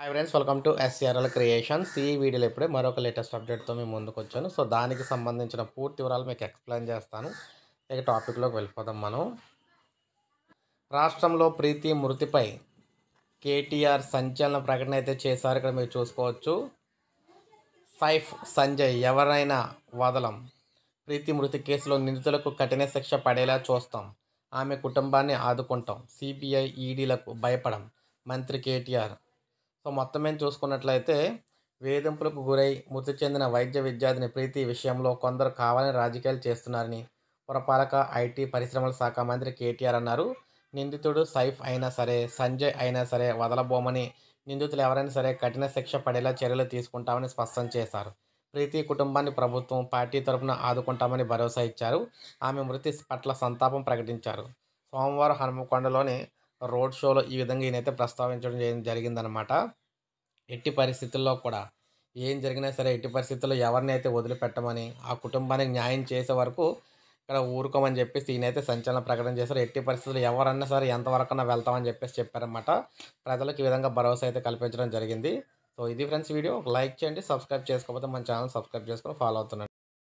hi friends welcome to SRL creations ఈ వీడియోలో ఇప్పుడే మరొక లేటెస్ట్ అప్డేట్తో మేము ముందుకు వచ్చాను సో దానికి సంబంధించిన పూర్తి వివరాలు మీకు ఎక్స్ప్లెయిన్ చేస్తాను ఇక టాపిక్లోకి వెళ్ళిపోదాం మనం రాష్ట్రంలో ప్రీతి మృతిపై కేటీఆర్ సంచలన ప్రకటన అయితే చేశారు ఇక్కడ మీరు చూసుకోవచ్చు సైఫ్ సంజయ్ ఎవరైనా వదలం ప్రీతి మృతి కేసులో నిందితులకు కఠిన శిక్ష పడేలా చూస్తాం ఆమె కుటుంబాన్ని ఆదుకుంటాం సిబిఐ ఈడీలకు e భయపడం మంత్రి కేటీఆర్ సో మొత్తం మేము చూసుకున్నట్లయితే వేధింపులకు గురై మృతి చెందిన వైద్య విద్యార్థిని ప్రీతి విషయంలో కొందరు కావాలని రాజకీయాలు చేస్తున్నారని పురపాలక ఐటీ పరిశ్రమల శాఖ మంత్రి కేటీఆర్ అన్నారు నిందితుడు సైఫ్ అయినా సరే సంజయ్ అయినా సరే వదలబోమని నిందితులు ఎవరైనా సరే కఠిన శిక్ష పడేలా చర్యలు తీసుకుంటామని స్పష్టం చేశారు ప్రీతి కుటుంబాన్ని ప్రభుత్వం పార్టీ తరఫున ఆదుకుంటామని భరోసా ఇచ్చారు ఆమె మృతి పట్ల సంతాపం ప్రకటించారు సోమవారం హనుమకొండలోని రోడ్ షోలో ఈ విధంగా ఈయనైతే ప్రస్తావించడం జరిగిందనమాట ఎట్టి పరిస్థితుల్లో కూడా ఏం జరిగినా సరే ఎట్టి పరిస్థితుల్లో ఎవరిని అయితే వదిలిపెట్టమని ఆ కుటుంబానికి న్యాయం చేసే వరకు ఇక్కడ ఊరుకోమని చెప్పేసి ఈయనైతే సంచలన ప్రకటన చేశారు ఎట్టి పరిస్థితులు ఎవరన్నా సరే ఎంతవరకన్నా వెళ్తామని చెప్పేసి చెప్పారనమాట ప్రజలకు ఈ విధంగా భరోసా అయితే కల్పించడం జరిగింది సో ఇది ఫ్రెండ్స్ వీడియో లైక్ చేయండి సబ్స్క్రైబ్ చేసుకోకపోతే మన ఛానల్ సబ్స్క్రైబ్ చేసుకొని ఫాలో అవుతున్నాను